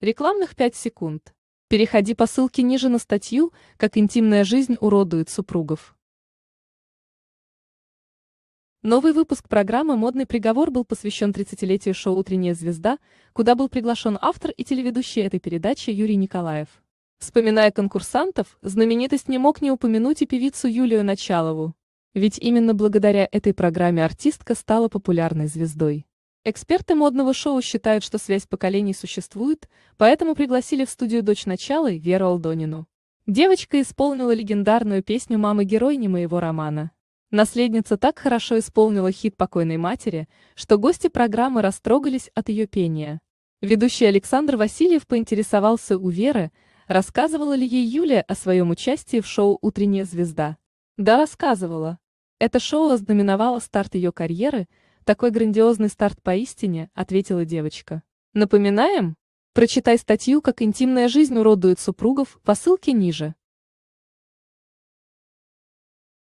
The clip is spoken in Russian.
Рекламных 5 секунд. Переходи по ссылке ниже на статью «Как интимная жизнь уродует супругов». Новый выпуск программы «Модный приговор» был посвящен 30-летию шоу «Утренняя звезда», куда был приглашен автор и телеведущий этой передачи Юрий Николаев. Вспоминая конкурсантов, знаменитость не мог не упомянуть и певицу Юлию Началову. Ведь именно благодаря этой программе артистка стала популярной звездой. Эксперты модного шоу считают, что связь поколений существует, поэтому пригласили в студию дочь начала Веру Алдонину. Девочка исполнила легендарную песню «Мамы героини моего романа». Наследница так хорошо исполнила хит покойной матери, что гости программы растрогались от ее пения. Ведущий Александр Васильев поинтересовался у Веры, рассказывала ли ей Юлия о своем участии в шоу «Утренняя звезда». Да, рассказывала. Это шоу ознаменовало старт ее карьеры – такой грандиозный старт поистине, ответила девочка. Напоминаем? Прочитай статью «Как интимная жизнь уродует супругов» по ссылке ниже.